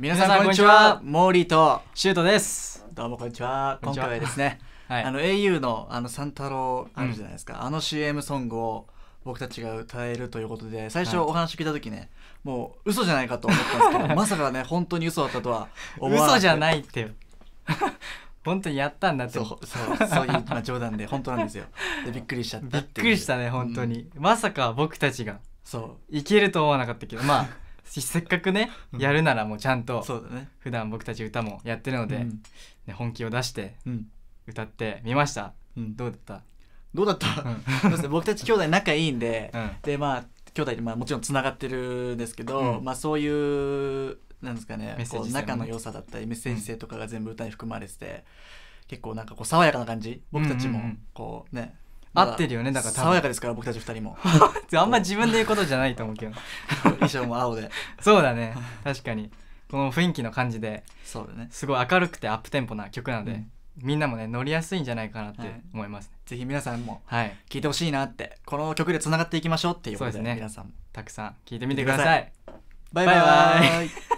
皆さんこんにちはモーリーとシュートですどうもこんにちはこんに今ちは回はですね、はいあの au のあの三太郎あるじゃないですか、あの CM ソングを僕たちが歌えるということで最初お話聞いた時ね、もう嘘じゃないかと思ったんですけど まさかね本当に嘘だったとは思わなく嘘じゃないって 本当にやったんだってそうそうそういう、まあ、冗談で本当なんですよでびっくりしちゃったびっくりしたね本当に、まさか僕たちがそういけると思わなかったけどまあ せっかくね、やるならもうちゃんとそうだ、ね、普段僕たち歌もやってるので、うん、ね、本気を出して歌ってみました、うん、どうだったどうだった、う 僕たち兄弟仲いいんで、でまあ兄弟でまあもちろんつながってるんですけど、まあそういうなんですかね仲の良さだったりメッセージ性とかが全部歌に含まれてて、結構なんかこう爽やかな感じ僕たちもこうね、合ってるよねだから爽やかですから僕たち2人も あんま自分で言うことじゃないと思うけど 衣装も青でそうだね確かにこの雰囲気の感じでそうだねすごい明るくてアップテンポな曲なので、うん、みんなもね乗りやすいんじゃないかなって思います、是はい、ぜひ皆さんも聴いてほしいなって、はい、この曲でつながっていきましょうっていうことでそうですね皆さんたくさん聴いてみてくださいバイバイバイバ